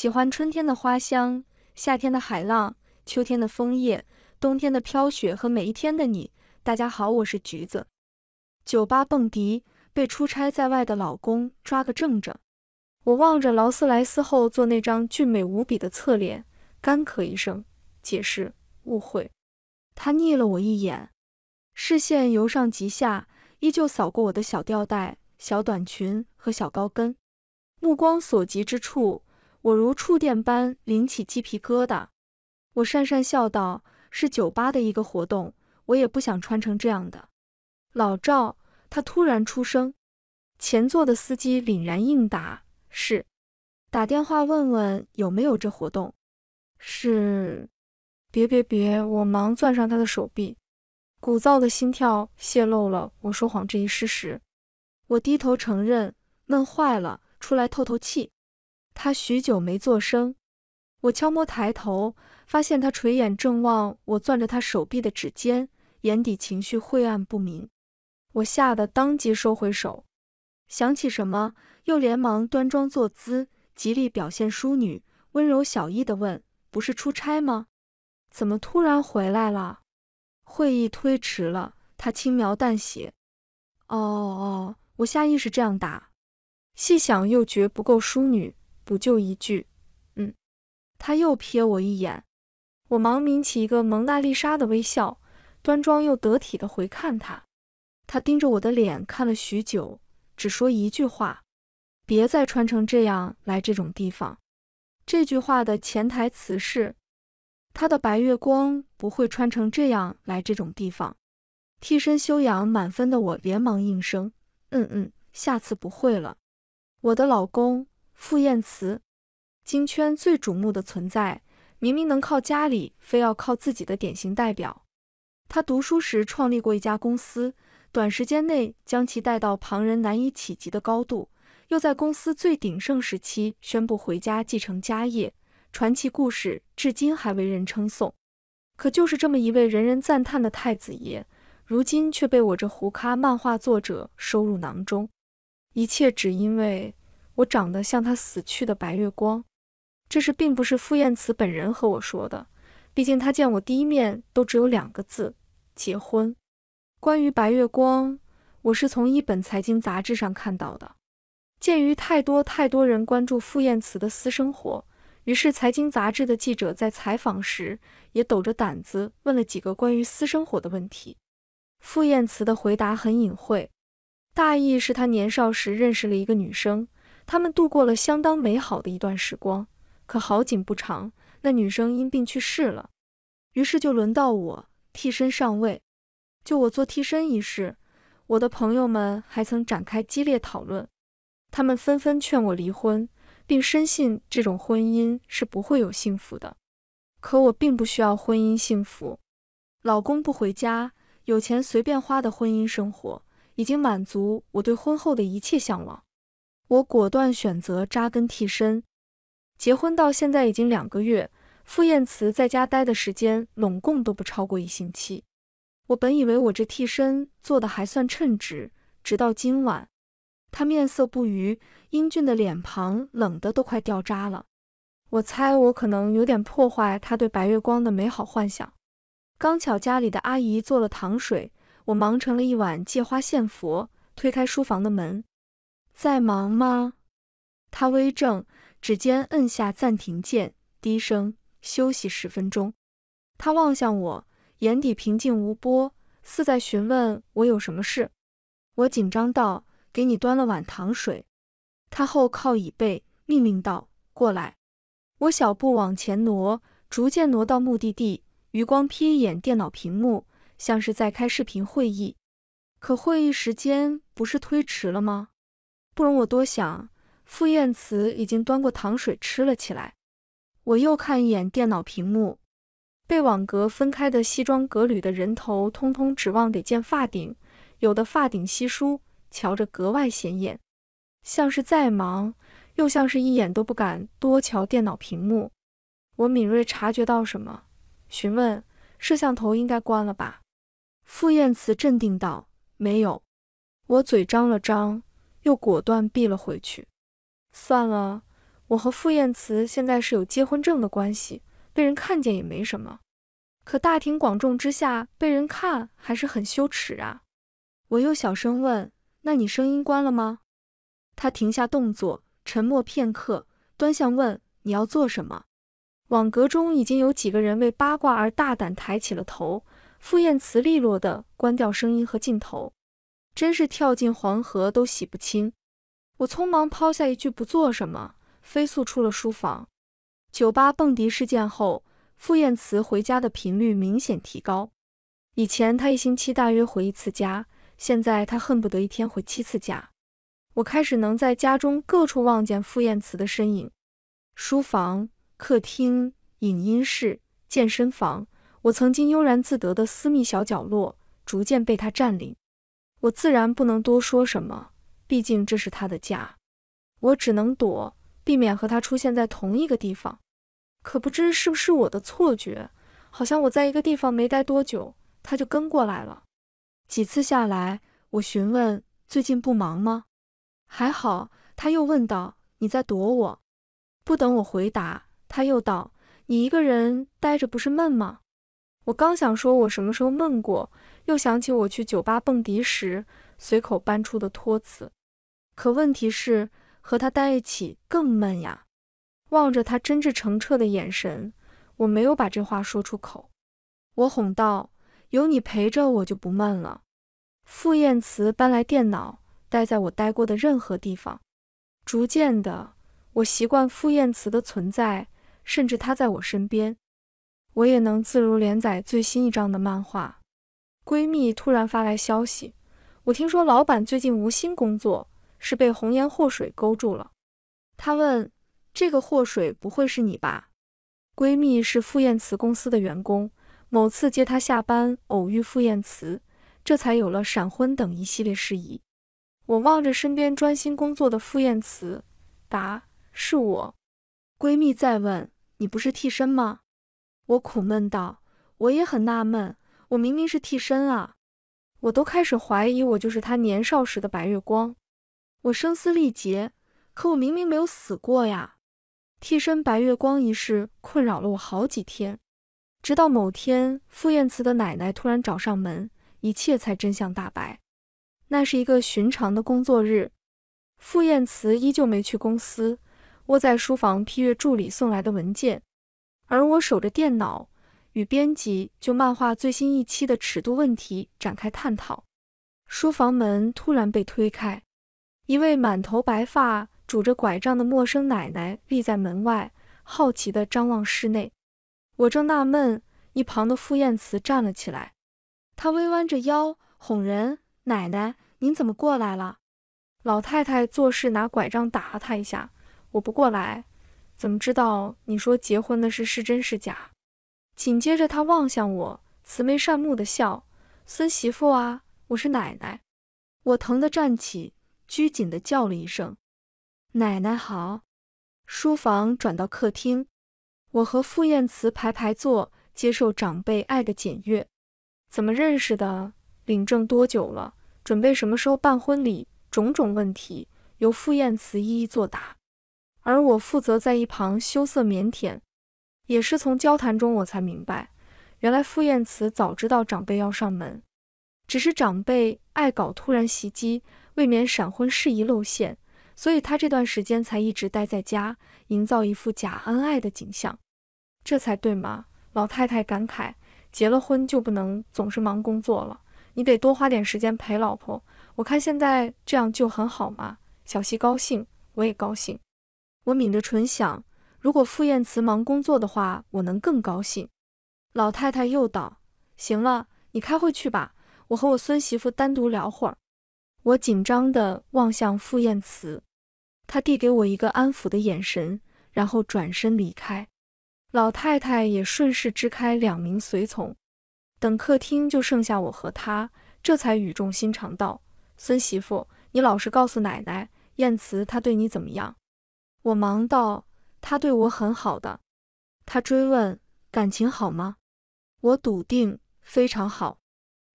喜欢春天的花香，夏天的海浪，秋天的枫叶，冬天的飘雪和每一天的你。大家好，我是橘子。酒吧蹦迪被出差在外的老公抓个正着，我望着劳斯莱斯后座那张俊美无比的侧脸，干咳一声，解释误会。他睨了我一眼，视线由上及下，依旧扫过我的小吊带、小短裙和小高跟，目光所及之处。我如触电般拎起鸡皮疙瘩，我讪讪笑道：“是酒吧的一个活动，我也不想穿成这样的。”老赵他突然出声，前座的司机凛然应答：“是，打电话问问有没有这活动。”“是。”“别别别！”我忙攥上他的手臂，鼓噪的心跳泄露了我说谎这一事实。我低头承认：“闷坏了，出来透透气。”他许久没作声，我悄摸抬头，发现他垂眼正望我，攥着他手臂的指尖，眼底情绪晦暗不明。我吓得当即收回手，想起什么，又连忙端庄坐姿，极力表现淑女，温柔小意地问：“不是出差吗？怎么突然回来了？”会议推迟了，他轻描淡写：“哦哦。”我下意识这样答，细想又觉不够淑女。补救一句，嗯，他又瞥我一眼，我忙抿起一个蒙娜丽莎的微笑，端庄又得体的回看他。他盯着我的脸看了许久，只说一句话：“别再穿成这样来这种地方。”这句话的潜台词是：“他的白月光不会穿成这样来这种地方。”替身修养满分的我连忙应声：“嗯嗯，下次不会了。”我的老公。傅宴慈，金圈最瞩目的存在，明明能靠家里，非要靠自己的典型代表。他读书时创立过一家公司，短时间内将其带到旁人难以企及的高度，又在公司最鼎盛时期宣布回家继承家业，传奇故事至今还为人称颂。可就是这么一位人人赞叹的太子爷，如今却被我这胡咖漫画作者收入囊中，一切只因为。我长得像他死去的白月光，这是并不是傅宴慈本人和我说的，毕竟他见我第一面都只有两个字：结婚。关于白月光，我是从一本财经杂志上看到的。鉴于太多太多人关注傅宴慈的私生活，于是财经杂志的记者在采访时也抖着胆子问了几个关于私生活的问题。傅宴慈的回答很隐晦，大意是他年少时认识了一个女生。他们度过了相当美好的一段时光，可好景不长，那女生因病去世了，于是就轮到我替身上位。就我做替身一事，我的朋友们还曾展开激烈讨论，他们纷纷劝我离婚，并深信这种婚姻是不会有幸福的。可我并不需要婚姻幸福，老公不回家，有钱随便花的婚姻生活，已经满足我对婚后的一切向往。我果断选择扎根替身。结婚到现在已经两个月，傅宴慈在家待的时间，拢共都不超过一星期。我本以为我这替身做的还算称职，直到今晚，他面色不愉，英俊的脸庞冷得都快掉渣了。我猜我可能有点破坏他对白月光的美好幻想。刚巧家里的阿姨做了糖水，我忙成了一碗，借花献佛，推开书房的门。在忙吗？他微怔，指尖摁下暂停键，低声休息十分钟。他望向我，眼底平静无波，似在询问我有什么事。我紧张道：“给你端了碗糖水。”他后靠椅背，命令道：“过来。”我小步往前挪，逐渐挪到目的地，余光瞥一眼电脑屏幕，像是在开视频会议。可会议时间不是推迟了吗？不容我多想，傅宴慈已经端过糖水吃了起来。我又看一眼电脑屏幕，被网格分开的西装革履的人头，通通指望得见发顶，有的发顶稀疏，瞧着格外显眼，像是在忙，又像是一眼都不敢多瞧电脑屏幕。我敏锐察觉到什么，询问：“摄像头应该关了吧？”傅宴慈镇定道：“没有。”我嘴张了张。又果断避了回去。算了，我和傅宴慈现在是有结婚证的关系，被人看见也没什么。可大庭广众之下被人看还是很羞耻啊！我又小声问：“那你声音关了吗？”他停下动作，沉默片刻，端详问：“你要做什么？”网格中已经有几个人为八卦而大胆抬起了头。傅宴慈利落的关掉声音和镜头。真是跳进黄河都洗不清！我匆忙抛下一句“不做什么”，飞速出了书房。酒吧蹦迪事件后，傅宴慈回家的频率明显提高。以前他一星期大约回一次家，现在他恨不得一天回七次家。我开始能在家中各处望见傅宴慈的身影：书房、客厅、影音室、健身房。我曾经悠然自得的私密小角落，逐渐被他占领。我自然不能多说什么，毕竟这是他的家，我只能躲，避免和他出现在同一个地方。可不知是不是我的错觉，好像我在一个地方没待多久，他就跟过来了。几次下来，我询问最近不忙吗？还好，他又问道：“你在躲我？”不等我回答，他又道：“你一个人待着不是闷吗？”我刚想说，我什么时候闷过？又想起我去酒吧蹦迪时随口搬出的托词。可问题是，和他待一起更闷呀。望着他真挚澄澈的眼神，我没有把这话说出口。我哄道：“有你陪着，我就不闷了。”傅宴辞搬来电脑，待在我待过的任何地方。逐渐的，我习惯傅宴辞的存在，甚至他在我身边。我也能自如连载最新一章的漫画。闺蜜突然发来消息，我听说老板最近无心工作，是被红颜祸水勾住了。她问：“这个祸水不会是你吧？”闺蜜是傅宴慈公司的员工，某次接她下班偶遇傅宴慈，这才有了闪婚等一系列事宜。我望着身边专心工作的傅宴慈，答：“是我。”闺蜜再问：“你不是替身吗？”我苦闷道：“我也很纳闷，我明明是替身啊！我都开始怀疑，我就是他年少时的白月光。”我声嘶力竭，可我明明没有死过呀！替身白月光一事困扰了我好几天，直到某天傅宴慈的奶奶突然找上门，一切才真相大白。那是一个寻常的工作日，傅宴慈依旧没去公司，窝在书房批阅助理送来的文件。而我守着电脑，与编辑就漫画最新一期的尺度问题展开探讨。书房门突然被推开，一位满头白发、拄着拐杖的陌生奶奶立在门外，好奇地张望室内。我正纳闷，一旁的傅宴慈站了起来，他微弯着腰，哄人：“奶奶，您怎么过来了？”老太太做事拿拐杖打了他一下：“我不过来。”怎么知道你说结婚的事是真是假？紧接着，他望向我，慈眉善目的笑：“孙媳妇啊，我是奶奶。”我疼的站起，拘谨的叫了一声：“奶奶好。”书房转到客厅，我和傅宴慈排排坐，接受长辈爱的检阅。怎么认识的？领证多久了？准备什么时候办婚礼？种种问题，由傅宴慈一一作答。而我负责在一旁羞涩腼腆，也是从交谈中我才明白，原来傅宴慈早知道长辈要上门，只是长辈爱搞突然袭击，未免闪婚事宜露馅，所以他这段时间才一直待在家，营造一副假恩爱的景象，这才对嘛？老太太感慨，结了婚就不能总是忙工作了，你得多花点时间陪老婆，我看现在这样就很好嘛。小西高兴，我也高兴。我抿着唇想，如果傅宴慈忙工作的话，我能更高兴。老太太又道：“行了，你开会去吧，我和我孙媳妇单独聊会儿。”我紧张地望向傅宴慈，他递给我一个安抚的眼神，然后转身离开。老太太也顺势支开两名随从，等客厅就剩下我和他，这才语重心长道：“孙媳妇，你老实告诉奶奶，宴慈他对你怎么样？”我忙道：“他对我很好的。”他追问：“感情好吗？”我笃定：“非常好。”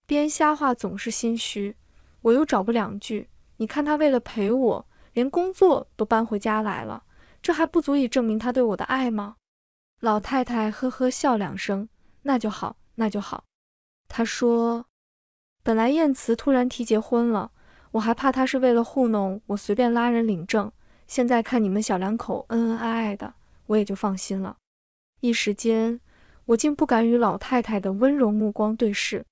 编瞎话总是心虚，我又找不两句。你看他为了陪我，连工作都搬回家来了，这还不足以证明他对我的爱吗？老太太呵呵笑两声：“那就好，那就好。”她说：“本来燕慈突然提结婚了，我还怕他是为了糊弄我，随便拉人领证。”现在看你们小两口恩恩爱爱的，我也就放心了。一时间，我竟不敢与老太太的温柔目光对视，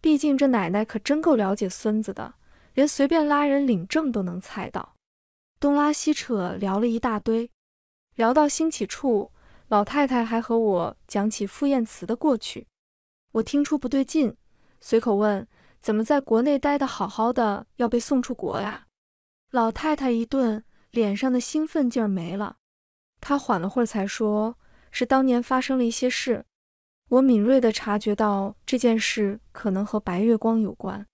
毕竟这奶奶可真够了解孙子的，连随便拉人领证都能猜到。东拉西扯聊了一大堆，聊到兴起处，老太太还和我讲起傅宴慈的过去。我听出不对劲，随口问：“怎么在国内待得好好的，要被送出国呀？”老太太一顿。脸上的兴奋劲儿没了，他缓了会儿才说：“是当年发生了一些事。”我敏锐地察觉到这件事可能和白月光有关。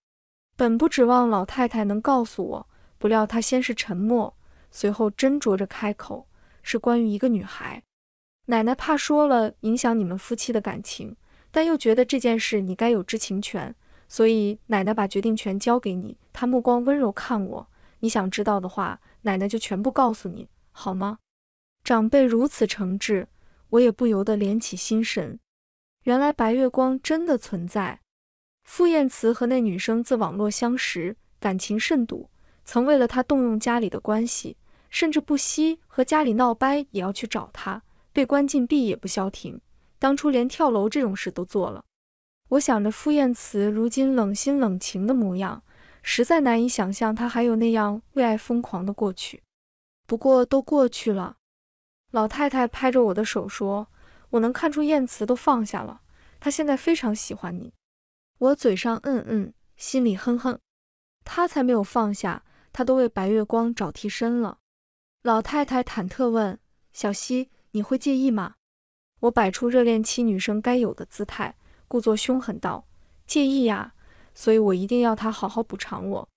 本不指望老太太能告诉我，不料她先是沉默，随后斟酌着开口：“是关于一个女孩。”奶奶怕说了影响你们夫妻的感情，但又觉得这件事你该有知情权，所以奶奶把决定权交给你。她目光温柔看我，你想知道的话。奶奶就全部告诉你好吗？长辈如此诚挚，我也不由得敛起心神。原来白月光真的存在。傅宴慈和那女生自网络相识，感情甚笃，曾为了她动用家里的关系，甚至不惜和家里闹掰也要去找她，被关禁闭也不消停，当初连跳楼这种事都做了。我想着傅宴慈如今冷心冷情的模样。实在难以想象他还有那样为爱疯狂的过去，不过都过去了。老太太拍着我的手说：“我能看出燕慈都放下了，他现在非常喜欢你。”我嘴上嗯嗯，心里哼哼。他才没有放下，他都为白月光找替身了。老太太忐忑问：“小溪，你会介意吗？”我摆出热恋期女生该有的姿态，故作凶狠道：“介意呀。”所以我一定要他好好补偿我，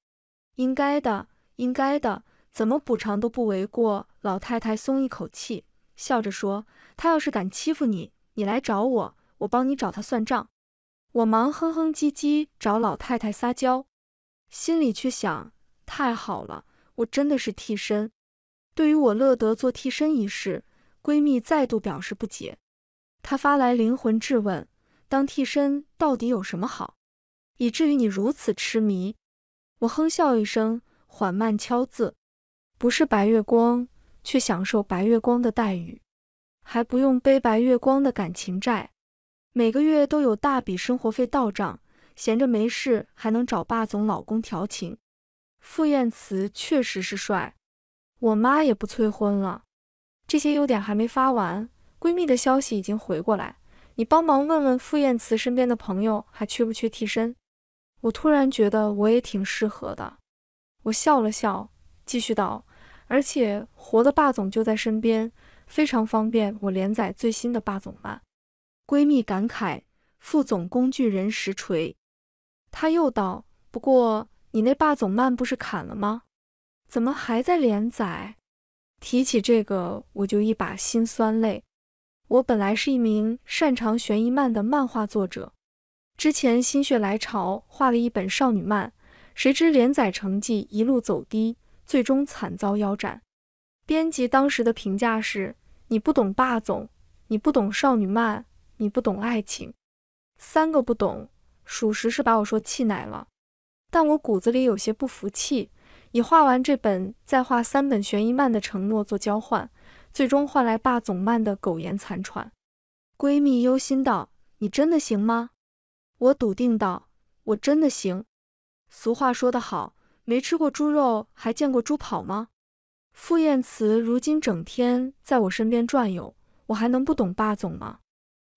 应该的，应该的，怎么补偿都不为过。老太太松一口气，笑着说：“他要是敢欺负你，你来找我，我帮你找他算账。”我忙哼哼唧唧找老太太撒娇，心里却想：太好了，我真的是替身。对于我乐得做替身一事，闺蜜再度表示不解，她发来灵魂质问：“当替身到底有什么好？”以至于你如此痴迷，我哼笑一声，缓慢敲字，不是白月光，却享受白月光的待遇，还不用背白月光的感情债，每个月都有大笔生活费到账，闲着没事还能找霸总老公调情。傅宴慈确实是帅，我妈也不催婚了。这些优点还没发完，闺蜜的消息已经回过来，你帮忙问问傅宴慈身边的朋友还缺不缺替身。我突然觉得我也挺适合的，我笑了笑，继续道：“而且活的霸总就在身边，非常方便我连载最新的霸总漫。”闺蜜感慨：“副总工具人实锤。”她又道：“不过你那霸总漫不是砍了吗？怎么还在连载？”提起这个，我就一把心酸泪。我本来是一名擅长悬疑漫的漫画作者。之前心血来潮画了一本少女漫，谁知连载成绩一路走低，最终惨遭腰斩。编辑当时的评价是：“你不懂霸总，你不懂少女漫，你不懂爱情，三个不懂，属实是把我说气奶了。”但我骨子里有些不服气，以画完这本再画三本悬疑漫的承诺做交换，最终换来霸总漫的苟延残喘。闺蜜忧心道：“你真的行吗？”我笃定道：“我真的行。”俗话说得好，“没吃过猪肉还见过猪跑吗？”傅宴慈如今整天在我身边转悠，我还能不懂霸总吗？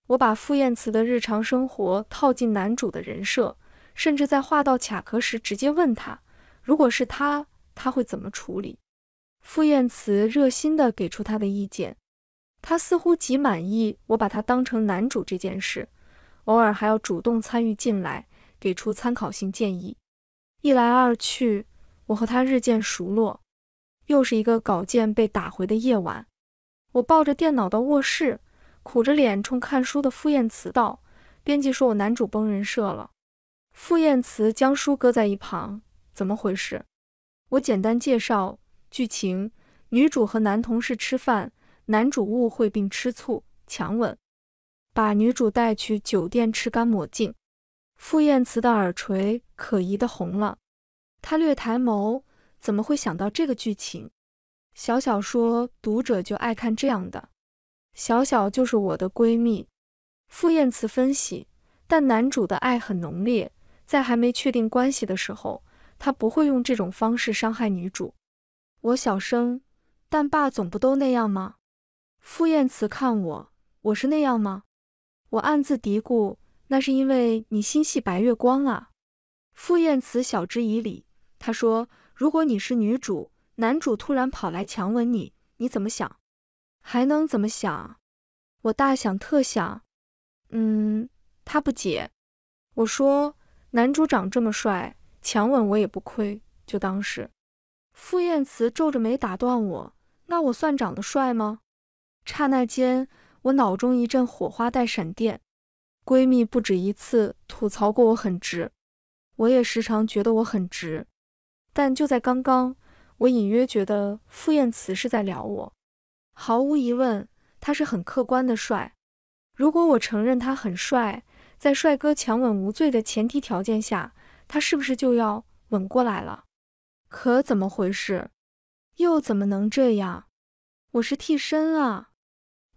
我把傅宴慈的日常生活套进男主的人设，甚至在话到卡壳时，直接问他：“如果是他，他会怎么处理？”傅宴慈热心地给出他的意见，他似乎极满意我把他当成男主这件事。偶尔还要主动参与进来，给出参考性建议。一来二去，我和他日渐熟络。又是一个稿件被打回的夜晚，我抱着电脑到卧室，苦着脸冲看书的傅宴慈道：“编辑说我男主崩人设了。”傅宴慈将书搁在一旁：“怎么回事？”我简单介绍剧情：女主和男同事吃饭，男主误会并吃醋，强吻。把女主带去酒店吃干抹净，傅宴慈的耳垂可疑的红了。他略抬眸，怎么会想到这个剧情？小小说读者就爱看这样的。小小就是我的闺蜜。傅宴慈分析，但男主的爱很浓烈，在还没确定关系的时候，他不会用这种方式伤害女主。我小声，但霸总不都那样吗？傅宴慈看我，我是那样吗？我暗自嘀咕：“那是因为你心系白月光啊。”傅宴辞晓之以理，他说：“如果你是女主，男主突然跑来强吻你，你怎么想？还能怎么想？我大想特想。”嗯，他不解。我说：“男主长这么帅，强吻我也不亏，就当是。”傅宴辞皱着眉打断我：“那我算长得帅吗？”刹那间。我脑中一阵火花带闪电，闺蜜不止一次吐槽过我很直，我也时常觉得我很直。但就在刚刚，我隐约觉得傅宴慈是在撩我。毫无疑问，他是很客观的帅。如果我承认他很帅，在帅哥强吻无罪的前提条件下，他是不是就要吻过来了？可怎么回事？又怎么能这样？我是替身啊！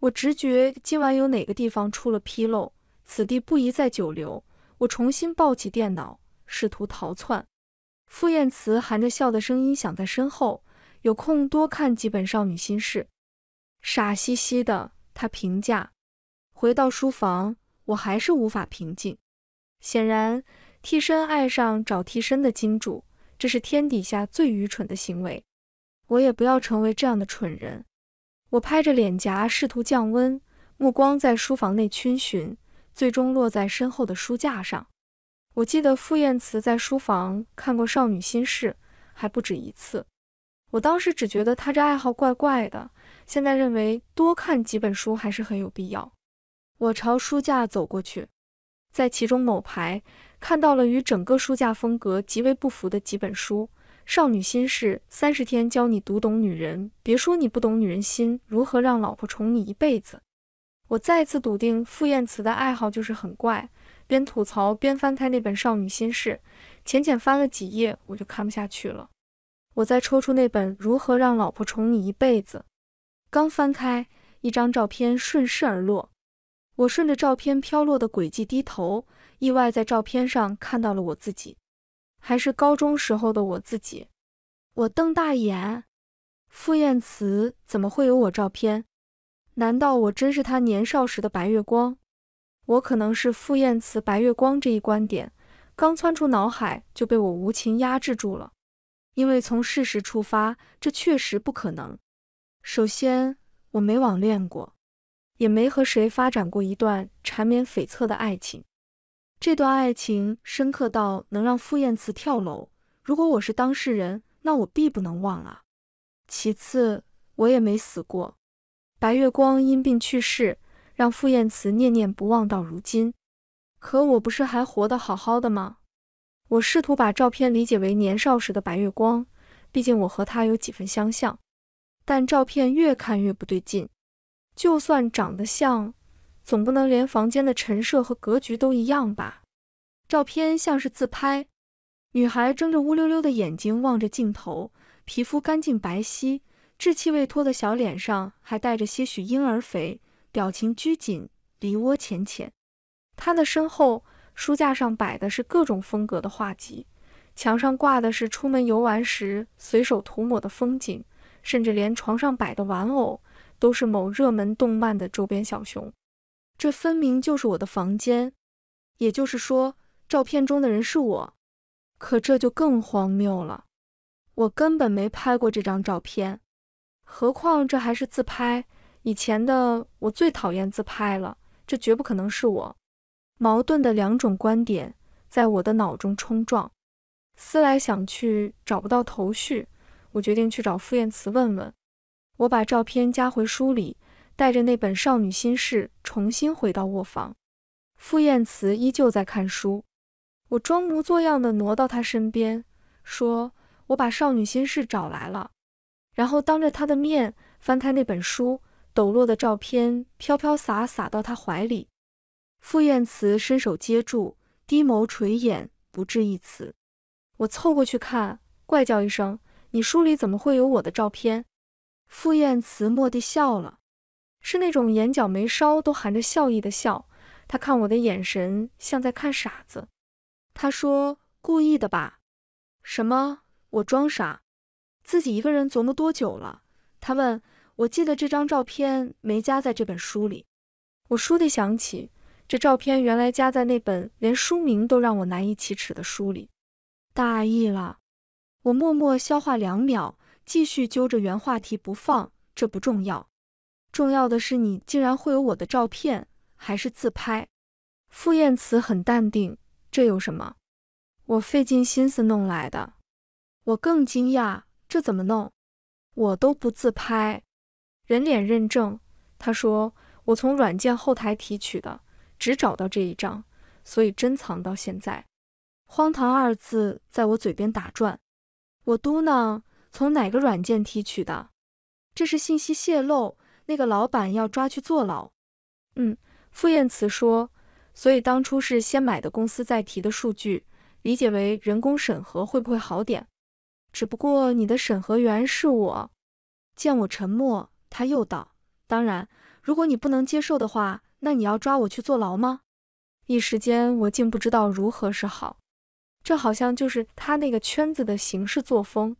我直觉今晚有哪个地方出了纰漏，此地不宜再久留。我重新抱起电脑，试图逃窜。傅宴慈含着笑的声音响在身后：“有空多看几本《少女心事》。”傻兮兮的他评价。回到书房，我还是无法平静。显然，替身爱上找替身的金主，这是天底下最愚蠢的行为。我也不要成为这样的蠢人。我拍着脸颊，试图降温，目光在书房内逡巡，最终落在身后的书架上。我记得傅宴慈在书房看过《少女心事》，还不止一次。我当时只觉得他这爱好怪怪的，现在认为多看几本书还是很有必要。我朝书架走过去，在其中某排看到了与整个书架风格极为不符的几本书。少女心事三十天教你读懂女人，别说你不懂女人心，如何让老婆宠你一辈子？我再次笃定傅宴慈的爱好就是很怪，边吐槽边翻开那本少女心事，浅浅翻了几页我就看不下去了。我再抽出那本如何让老婆宠你一辈子，刚翻开，一张照片顺势而落。我顺着照片飘落的轨迹低头，意外在照片上看到了我自己。还是高中时候的我自己，我瞪大眼，傅宴慈怎么会有我照片？难道我真是他年少时的白月光？我可能是傅宴慈白月光这一观点，刚窜出脑海就被我无情压制住了，因为从事实出发，这确实不可能。首先，我没网恋过，也没和谁发展过一段缠绵悱恻的爱情。这段爱情深刻到能让傅宴慈跳楼。如果我是当事人，那我必不能忘啊。其次，我也没死过。白月光因病去世，让傅宴慈念念不忘到如今。可我不是还活得好好的吗？我试图把照片理解为年少时的白月光，毕竟我和他有几分相像。但照片越看越不对劲，就算长得像。总不能连房间的陈设和格局都一样吧？照片像是自拍，女孩睁着乌溜溜的眼睛望着镜头，皮肤干净白皙，稚气未脱的小脸上还带着些许婴儿肥，表情拘谨，梨窝浅浅。她的身后书架上摆的是各种风格的画集，墙上挂的是出门游玩时随手涂抹的风景，甚至连床上摆的玩偶都是某热门动漫的周边小熊。这分明就是我的房间，也就是说，照片中的人是我。可这就更荒谬了，我根本没拍过这张照片。何况这还是自拍，以前的我最讨厌自拍了，这绝不可能是我。矛盾的两种观点在我的脑中冲撞，思来想去找不到头绪，我决定去找傅宴慈问问。我把照片加回书里。带着那本《少女心事》，重新回到卧房，傅宴慈依旧在看书。我装模作样的挪到他身边，说：“我把《少女心事》找来了。”然后当着他的面翻开那本书，抖落的照片飘飘洒洒到他怀里。傅宴慈伸手接住，低眸垂眼，不置一词。我凑过去看，怪叫一声：“你书里怎么会有我的照片？”傅宴慈蓦地笑了。是那种眼角眉梢都含着笑意的笑。他看我的眼神像在看傻子。他说：“故意的吧？”什么？我装傻？自己一个人琢磨多久了？他问。我记得这张照片没夹在这本书里。我倏地想起，这照片原来夹在那本连书名都让我难以启齿的书里。大意了。我默默消化两秒，继续揪着原话题不放。这不重要。重要的是，你竟然会有我的照片，还是自拍？傅宴慈很淡定，这有什么？我费尽心思弄来的。我更惊讶，这怎么弄？我都不自拍，人脸认证。他说，我从软件后台提取的，只找到这一张，所以珍藏到现在。荒唐二字在我嘴边打转，我嘟囔，从哪个软件提取的？这是信息泄露。那个老板要抓去坐牢，嗯，傅宴慈说，所以当初是先买的公司再提的数据，理解为人工审核会不会好点？只不过你的审核员是我。见我沉默，他又道，当然，如果你不能接受的话，那你要抓我去坐牢吗？一时间我竟不知道如何是好。这好像就是他那个圈子的行事作风，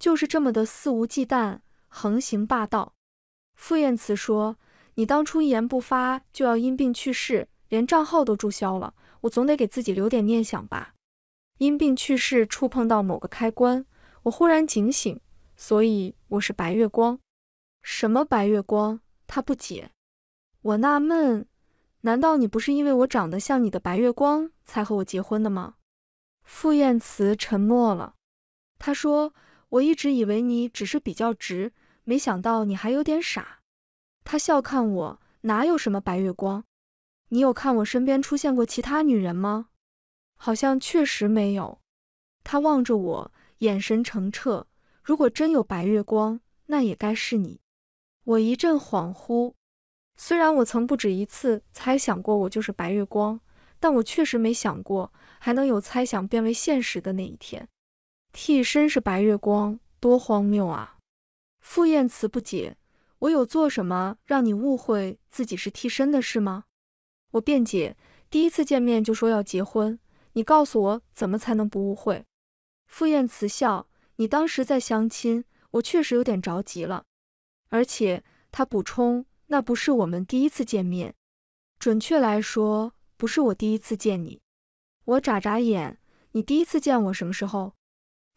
就是这么的肆无忌惮，横行霸道。傅宴慈说：“你当初一言不发就要因病去世，连账号都注销了，我总得给自己留点念想吧。”因病去世触碰到某个开关，我忽然警醒，所以我是白月光。什么白月光？他不解。我纳闷，难道你不是因为我长得像你的白月光才和我结婚的吗？傅宴慈沉默了。他说：“我一直以为你只是比较直。”没想到你还有点傻，他笑看我，哪有什么白月光？你有看我身边出现过其他女人吗？好像确实没有。他望着我，眼神澄澈。如果真有白月光，那也该是你。我一阵恍惚。虽然我曾不止一次猜想过我就是白月光，但我确实没想过还能有猜想变为现实的那一天。替身是白月光，多荒谬啊！傅宴慈不解：“我有做什么让你误会自己是替身的事吗？”我辩解：“第一次见面就说要结婚，你告诉我怎么才能不误会？”傅宴慈笑：“你当时在相亲，我确实有点着急了。”而且他补充：“那不是我们第一次见面，准确来说，不是我第一次见你。”我眨眨眼：“你第一次见我什么时候？”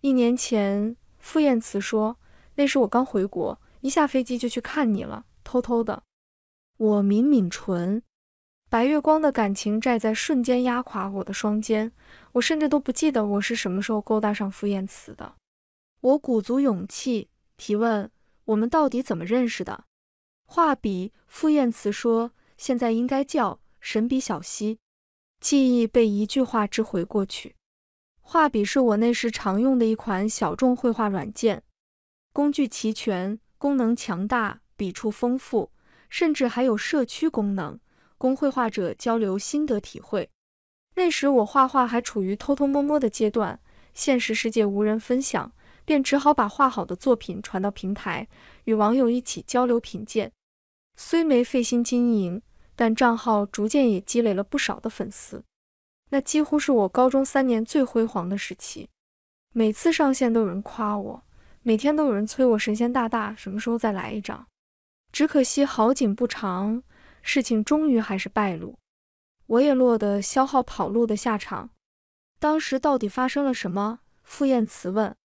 一年前，傅宴慈说。那时我刚回国，一下飞机就去看你了，偷偷的。我抿抿唇，白月光的感情债在瞬间压垮我的双肩，我甚至都不记得我是什么时候勾搭上傅宴慈的。我鼓足勇气提问：我们到底怎么认识的？画笔，傅宴慈说，现在应该叫神笔小溪。”记忆被一句话之回过去。画笔是我那时常用的一款小众绘画软件。工具齐全，功能强大，笔触丰富，甚至还有社区功能，供绘画者交流心得体会。那时我画画还处于偷偷摸摸的阶段，现实世界无人分享，便只好把画好的作品传到平台，与网友一起交流品鉴。虽没费心经营，但账号逐渐也积累了不少的粉丝。那几乎是我高中三年最辉煌的时期，每次上线都有人夸我。每天都有人催我，神仙大大什么时候再来一张？只可惜好景不长，事情终于还是败露，我也落得消耗跑路的下场。当时到底发生了什么？傅宴辞问。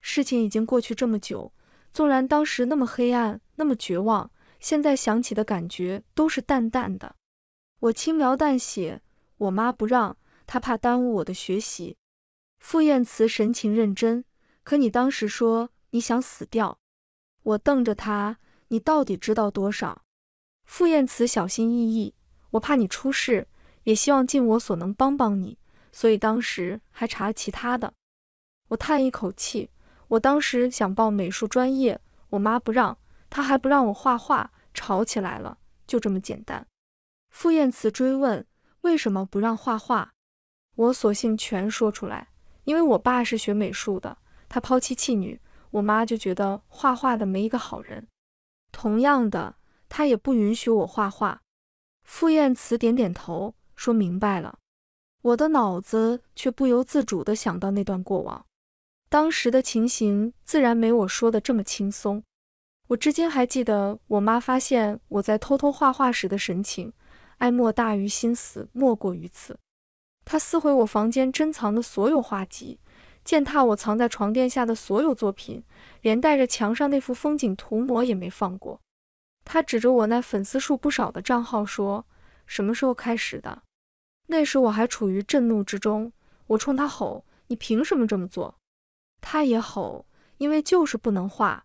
事情已经过去这么久，纵然当时那么黑暗，那么绝望，现在想起的感觉都是淡淡的。我轻描淡写，我妈不让她怕耽误我的学习。傅宴辞神情认真，可你当时说。你想死掉？我瞪着他，你到底知道多少？傅宴慈小心翼翼，我怕你出事，也希望尽我所能帮帮你，所以当时还查了其他的。我叹一口气，我当时想报美术专业，我妈不让，她还不让我画画，吵起来了，就这么简单。傅宴慈追问为什么不让画画，我索性全说出来，因为我爸是学美术的，他抛妻弃女。我妈就觉得画画的没一个好人，同样的，她也不允许我画画。傅宴慈点点头，说明白了。我的脑子却不由自主的想到那段过往，当时的情形自然没我说的这么轻松。我至今还记得我妈发现我在偷偷画画时的神情，爱莫大于心死，莫过于此。她撕毁我房间珍藏的所有画集。践踏我藏在床垫下的所有作品，连带着墙上那幅风景涂抹也没放过。他指着我那粉丝数不少的账号说：“什么时候开始的？”那时我还处于震怒之中，我冲他吼：“你凭什么这么做？”他也吼：“因为就是不能画。”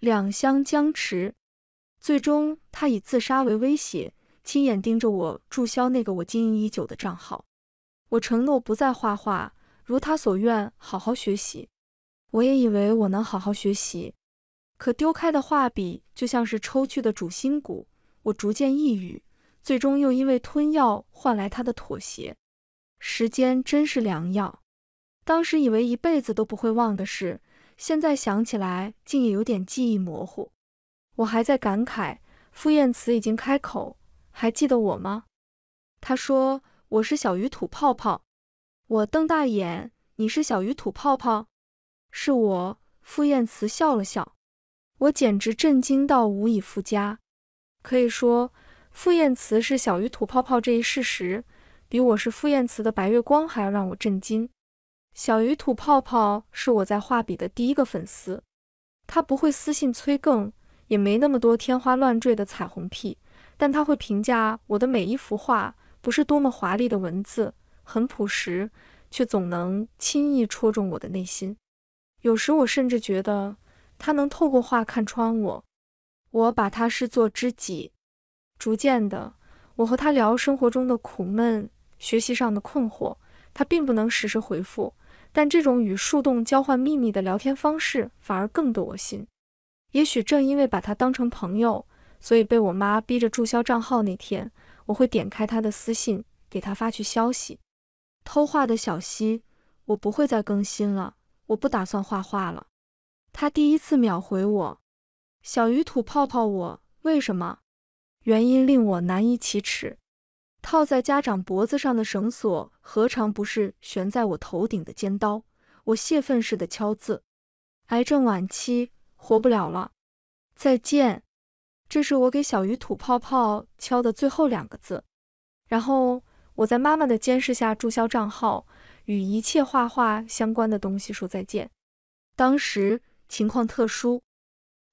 两相僵持，最终他以自杀为威胁，亲眼盯着我注销那个我经营已久的账号。我承诺不再画画。如他所愿，好好学习。我也以为我能好好学习，可丢开的画笔就像是抽去的主心骨，我逐渐抑郁，最终又因为吞药换来他的妥协。时间真是良药。当时以为一辈子都不会忘的事，现在想起来竟也有点记忆模糊。我还在感慨，傅宴慈已经开口：“还记得我吗？”他说：“我是小鱼吐泡泡。”我瞪大眼，你是小鱼吐泡泡？是我，傅宴辞笑了笑。我简直震惊到无以复加。可以说，傅宴辞是小鱼吐泡泡这一事实，比我是傅宴辞的白月光还要让我震惊。小鱼吐泡泡是我在画笔的第一个粉丝，他不会私信催更，也没那么多天花乱坠的彩虹屁，但他会评价我的每一幅画，不是多么华丽的文字。很朴实，却总能轻易戳中我的内心。有时我甚至觉得他能透过画看穿我，我把他视作知己。逐渐的，我和他聊生活中的苦闷、学习上的困惑，他并不能实时回复，但这种与树洞交换秘密的聊天方式反而更得我心。也许正因为把他当成朋友，所以被我妈逼着注销账号那天，我会点开他的私信，给他发去消息。偷画的小溪，我不会再更新了。我不打算画画了。他第一次秒回我。小鱼吐泡泡，我为什么？原因令我难以启齿。套在家长脖子上的绳索，何尝不是悬在我头顶的尖刀？我泄愤似的敲字：癌症晚期，活不了了，再见。这是我给小鱼吐泡泡敲的最后两个字。然后。我在妈妈的监视下注销账号，与一切画画相关的东西说再见。当时情况特殊，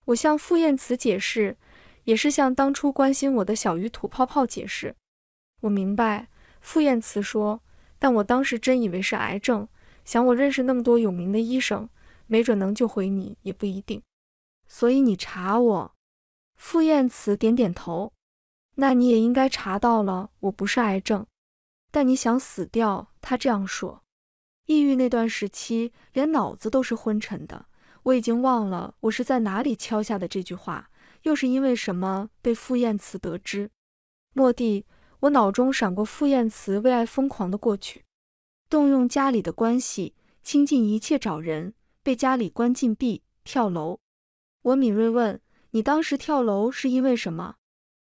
我向傅宴慈解释，也是向当初关心我的小鱼吐泡泡解释。我明白，傅宴慈说，但我当时真以为是癌症，想我认识那么多有名的医生，没准能救回你也不一定。所以你查我，傅宴慈点点头。那你也应该查到了，我不是癌症。但你想死掉？他这样说。抑郁那段时期，连脑子都是昏沉的。我已经忘了我是在哪里敲下的这句话，又是因为什么被傅宴慈得知。莫蒂，我脑中闪过傅宴慈为爱疯狂的过去，动用家里的关系，倾尽一切找人，被家里关禁闭，跳楼。我敏锐问：“你当时跳楼是因为什么？”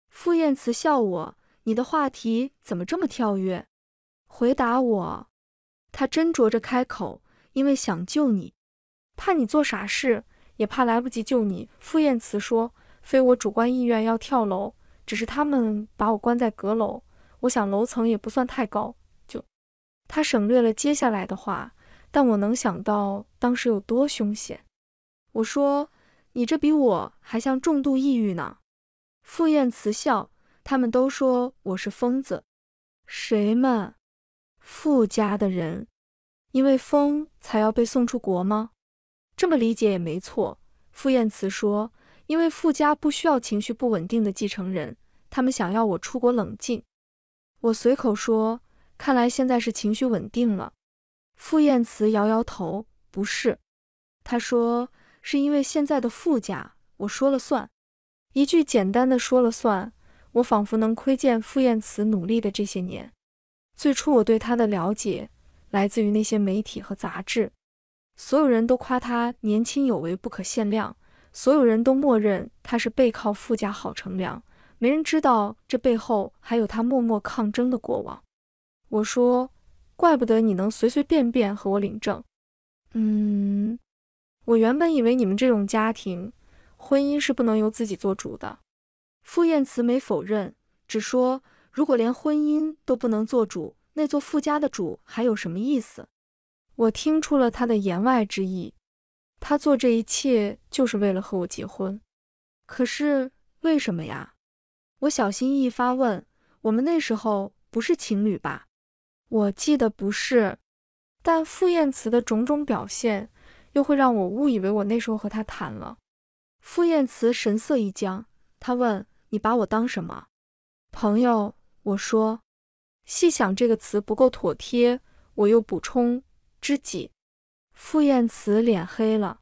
傅宴慈笑我：“你的话题怎么这么跳跃？”回答我，他斟酌着开口，因为想救你，怕你做傻事，也怕来不及救你。傅宴慈说，非我主观意愿要跳楼，只是他们把我关在阁楼，我想楼层也不算太高。就，他省略了接下来的话，但我能想到当时有多凶险。我说，你这比我还像重度抑郁呢。傅宴慈笑，他们都说我是疯子，谁们？傅家的人，因为疯才要被送出国吗？这么理解也没错。傅宴慈说：“因为傅家不需要情绪不稳定的继承人，他们想要我出国冷静。”我随口说：“看来现在是情绪稳定了。”傅宴慈摇摇头：“不是。”他说：“是因为现在的傅家，我说了算。”一句简单的“说了算”，我仿佛能窥见傅宴慈努力的这些年。最初我对他的了解来自于那些媒体和杂志，所有人都夸他年轻有为，不可限量，所有人都默认他是背靠富家好乘凉，没人知道这背后还有他默默抗争的过往。我说，怪不得你能随随便便和我领证。嗯，我原本以为你们这种家庭，婚姻是不能由自己做主的。傅宴慈没否认，只说。如果连婚姻都不能做主，那做富家的主还有什么意思？我听出了他的言外之意，他做这一切就是为了和我结婚。可是为什么呀？我小心翼翼发问。我们那时候不是情侣吧？我记得不是，但傅宴慈的种种表现又会让我误以为我那时候和他谈了。傅宴慈神色一僵，他问：“你把我当什么朋友？”我说：“细想这个词不够妥帖。”我又补充：“知己。”傅宴慈脸黑了，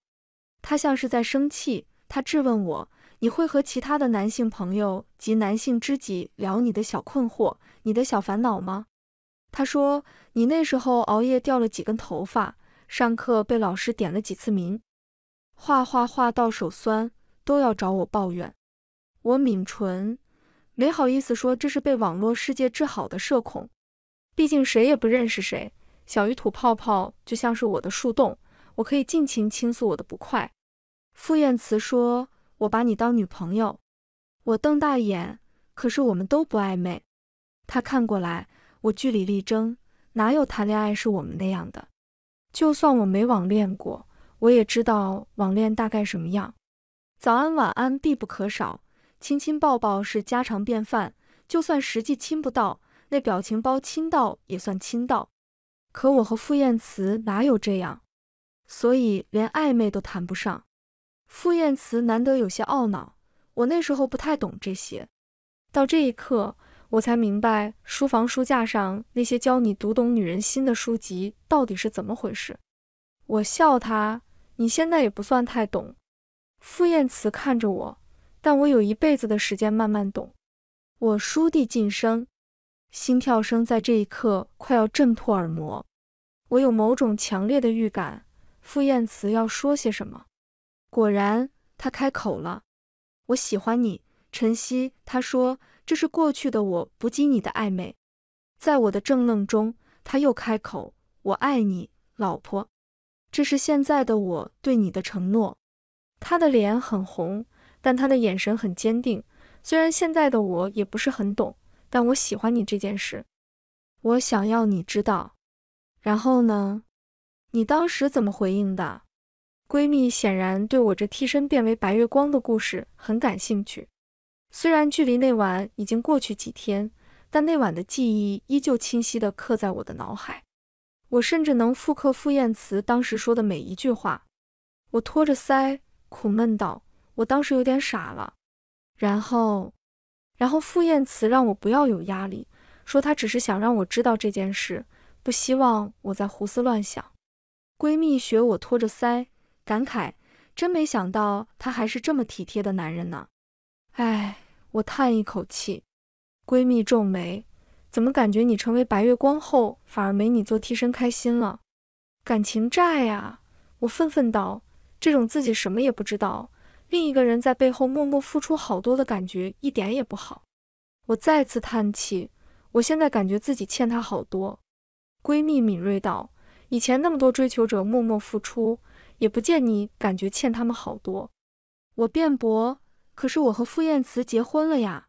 他像是在生气，他质问我：“你会和其他的男性朋友及男性知己聊你的小困惑、你的小烦恼吗？”他说：“你那时候熬夜掉了几根头发，上课被老师点了几次名，画画画到手酸都要找我抱怨。”我抿唇。没好意思说这是被网络世界治好的社恐，毕竟谁也不认识谁。小鱼吐泡泡就像是我的树洞，我可以尽情倾诉我的不快。傅宴慈说：“我把你当女朋友。”我瞪大眼，可是我们都不暧昧。他看过来，我据理力争，哪有谈恋爱是我们那样的？就算我没网恋过，我也知道网恋大概什么样。早安晚安必不可少。亲亲抱抱是家常便饭，就算实际亲不到，那表情包亲到也算亲到。可我和傅宴慈哪有这样，所以连暧昧都谈不上。傅宴慈难得有些懊恼，我那时候不太懂这些，到这一刻我才明白，书房书架上那些教你读懂女人心的书籍到底是怎么回事。我笑他，你现在也不算太懂。傅宴慈看着我。但我有一辈子的时间慢慢懂。我倏地晋升，心跳声在这一刻快要震破耳膜。我有某种强烈的预感，傅宴慈要说些什么。果然，他开口了：“我喜欢你，晨曦。”他说：“这是过去的我，不及你的暧昧。”在我的怔愣中，他又开口：“我爱你，老婆。”这是现在的我对你的承诺。他的脸很红。但他的眼神很坚定，虽然现在的我也不是很懂，但我喜欢你这件事，我想要你知道。然后呢？你当时怎么回应的？闺蜜显然对我这替身变为白月光的故事很感兴趣。虽然距离那晚已经过去几天，但那晚的记忆依旧清晰的刻在我的脑海，我甚至能复刻傅宴慈当时说的每一句话。我托着腮，苦闷道。我当时有点傻了，然后，然后傅宴慈让我不要有压力，说他只是想让我知道这件事，不希望我在胡思乱想。闺蜜学我托着腮，感慨：“真没想到他还是这么体贴的男人呢。”哎，我叹一口气。闺蜜皱眉：“怎么感觉你成为白月光后，反而没你做替身开心了？”感情债啊！我愤愤道：“这种自己什么也不知道。”另一个人在背后默默付出好多的感觉一点也不好，我再次叹气，我现在感觉自己欠他好多。闺蜜敏锐道：“以前那么多追求者默默付出，也不见你感觉欠他们好多。”我辩驳：“可是我和傅宴慈结婚了呀。”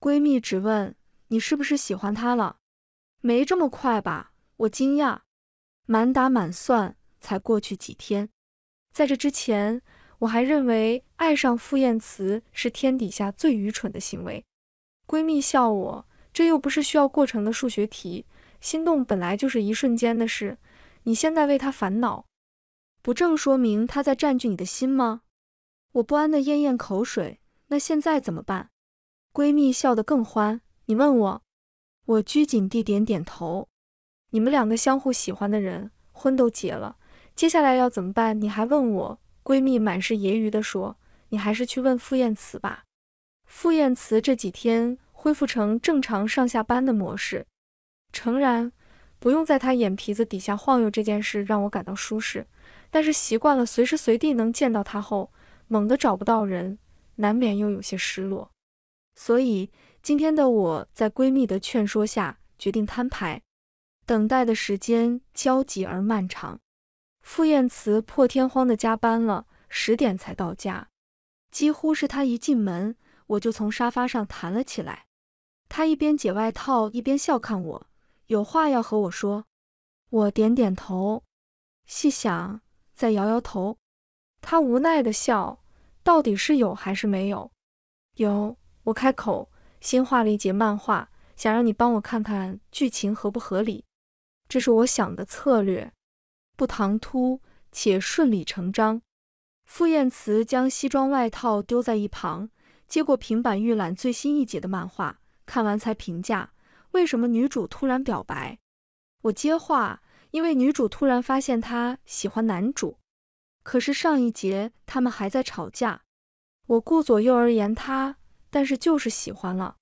闺蜜只问：“你是不是喜欢他了？没这么快吧？”我惊讶，满打满算才过去几天，在这之前。我还认为爱上傅宴慈是天底下最愚蠢的行为，闺蜜笑我，这又不是需要过程的数学题，心动本来就是一瞬间的事，你现在为他烦恼，不正说明他在占据你的心吗？我不安地咽咽口水，那现在怎么办？闺蜜笑得更欢，你问我，我拘谨地点点头。你们两个相互喜欢的人，婚都结了，接下来要怎么办？你还问我？闺蜜满是揶揄地说：“你还是去问傅宴慈吧。”傅宴慈这几天恢复成正常上下班的模式。诚然，不用在她眼皮子底下晃悠这件事让我感到舒适，但是习惯了随时随地能见到她后，猛地找不到人，难免又有些失落。所以今天的我在闺蜜的劝说下决定摊牌。等待的时间焦急而漫长。傅宴慈破天荒的加班了，十点才到家。几乎是他一进门，我就从沙发上弹了起来。他一边解外套，一边笑看我，有话要和我说。我点点头，细想，再摇摇头。他无奈的笑，到底是有还是没有？有。我开口，新画了一节漫画，想让你帮我看看剧情合不合理。这是我想的策略。不唐突且顺理成章。傅宴慈将西装外套丢在一旁，接过平板预览最新一节的漫画，看完才评价：“为什么女主突然表白？”我接话：“因为女主突然发现他喜欢男主，可是上一节他们还在吵架。”我顾左右而言他，但是就是喜欢了。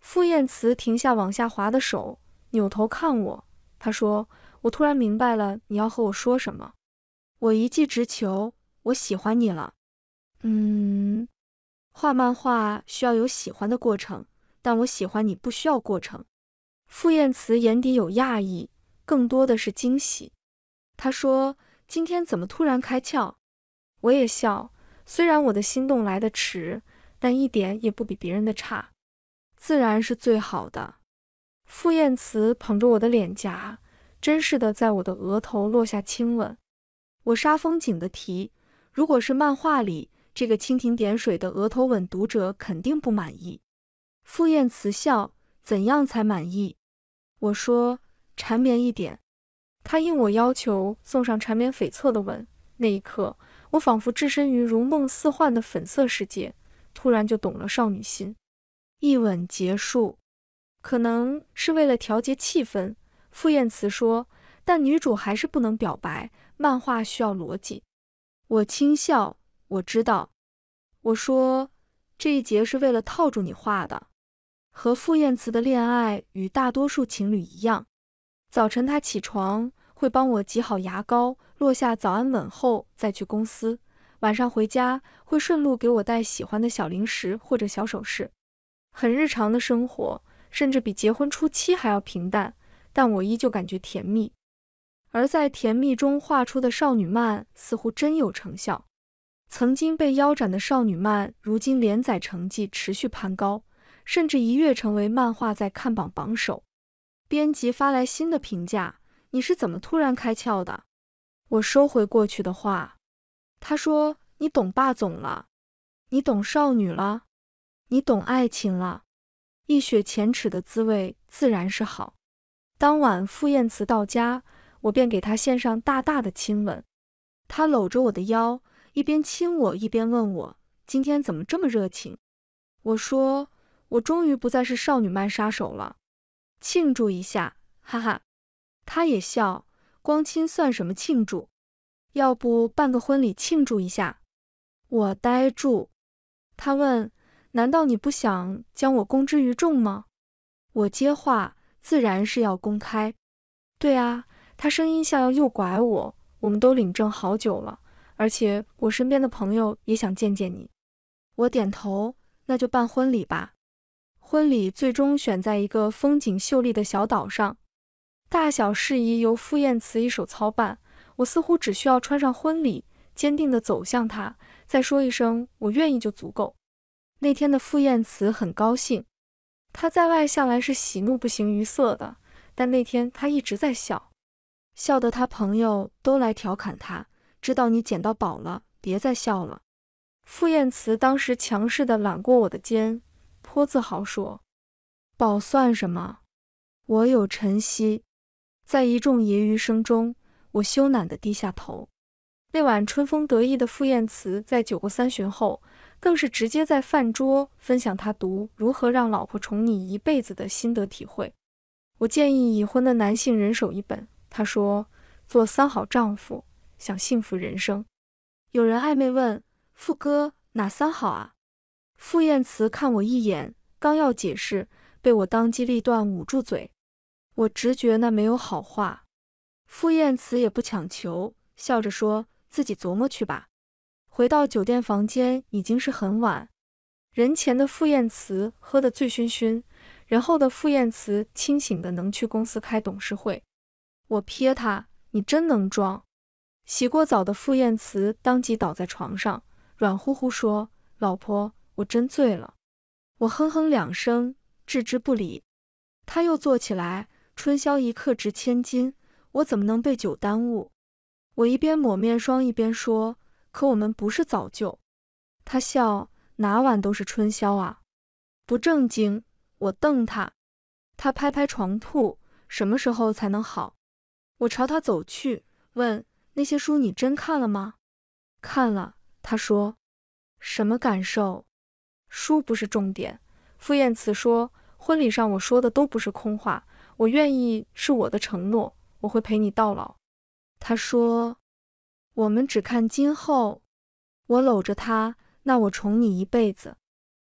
傅宴慈停下往下滑的手，扭头看我，他说。我突然明白了你要和我说什么，我一记直球，我喜欢你了。嗯，画漫画需要有喜欢的过程，但我喜欢你不需要过程。傅宴辞眼底有讶异，更多的是惊喜。他说：“今天怎么突然开窍？”我也笑，虽然我的心动来得迟，但一点也不比别人的差，自然是最好的。傅宴辞捧着我的脸颊。真是的，在我的额头落下亲吻。我煞风景的提，如果是漫画里这个蜻蜓点水的额头吻，读者肯定不满意。傅宴慈笑，怎样才满意？我说缠绵一点。他应我要求，送上缠绵悱恻的吻。那一刻，我仿佛置身于如梦似幻的粉色世界，突然就懂了少女心。一吻结束，可能是为了调节气氛。傅宴慈说：“但女主还是不能表白，漫画需要逻辑。”我轻笑，我知道。我说：“这一节是为了套住你画的。”和傅宴慈的恋爱与大多数情侣一样，早晨他起床会帮我挤好牙膏，落下早安吻后再去公司；晚上回家会顺路给我带喜欢的小零食或者小首饰，很日常的生活，甚至比结婚初期还要平淡。但我依旧感觉甜蜜，而在甜蜜中画出的少女漫似乎真有成效。曾经被腰斩的少女漫，如今连载成绩持续攀高，甚至一跃成为漫画在看榜榜首。编辑发来新的评价：“你是怎么突然开窍的？”我收回过去的话。他说：“你懂霸总了，你懂少女了，你懂爱情了。一雪前耻的滋味自然是好。”当晚傅宴慈到家，我便给他献上大大的亲吻。他搂着我的腰，一边亲我一边问我：“今天怎么这么热情？”我说：“我终于不再是少女漫杀手了，庆祝一下，哈哈。”他也笑：“光亲算什么庆祝？要不办个婚礼庆祝一下？”我呆住。他问：“难道你不想将我公之于众吗？”我接话。自然是要公开。对啊，他声音像要诱拐我。我们都领证好久了，而且我身边的朋友也想见见你。我点头，那就办婚礼吧。婚礼最终选在一个风景秀丽的小岛上，大小事宜由傅宴慈一手操办。我似乎只需要穿上婚礼，坚定地走向他，再说一声我愿意就足够。那天的傅宴慈很高兴。他在外向来是喜怒不形于色的，但那天他一直在笑，笑得他朋友都来调侃他：“知道你捡到宝了，别再笑了。”傅宴慈当时强势地揽过我的肩，颇自豪说：“宝算什么，我有晨曦。”在一众揶揄声中，我羞赧地低下头。那晚春风得意的傅宴慈在酒过三巡后。更是直接在饭桌分享他读《如何让老婆宠你一辈子》的心得体会。我建议已婚的男性人手一本。他说：“做三好丈夫，享幸福人生。”有人暧昧问：“傅哥，哪三好啊？”傅宴慈看我一眼，刚要解释，被我当机立断捂住嘴。我直觉那没有好话。傅宴慈也不强求，笑着说：“自己琢磨去吧。”回到酒店房间已经是很晚，人前的傅宴慈喝得醉醺醺，人后的傅宴慈清醒的能去公司开董事会。我瞥他，你真能装。洗过澡的傅宴慈当即倒在床上，软乎乎说：“老婆，我真醉了。”我哼哼两声，置之不理。他又坐起来，春宵一刻值千金，我怎么能被酒耽误？我一边抹面霜一边说。可我们不是早就？他笑，哪晚都是春宵啊，不正经。我瞪他，他拍拍床铺，什么时候才能好？我朝他走去，问那些书你真看了吗？看了，他说。什么感受？书不是重点。傅宴慈说，婚礼上我说的都不是空话，我愿意是我的承诺，我会陪你到老。他说。我们只看今后。我搂着他，那我宠你一辈子。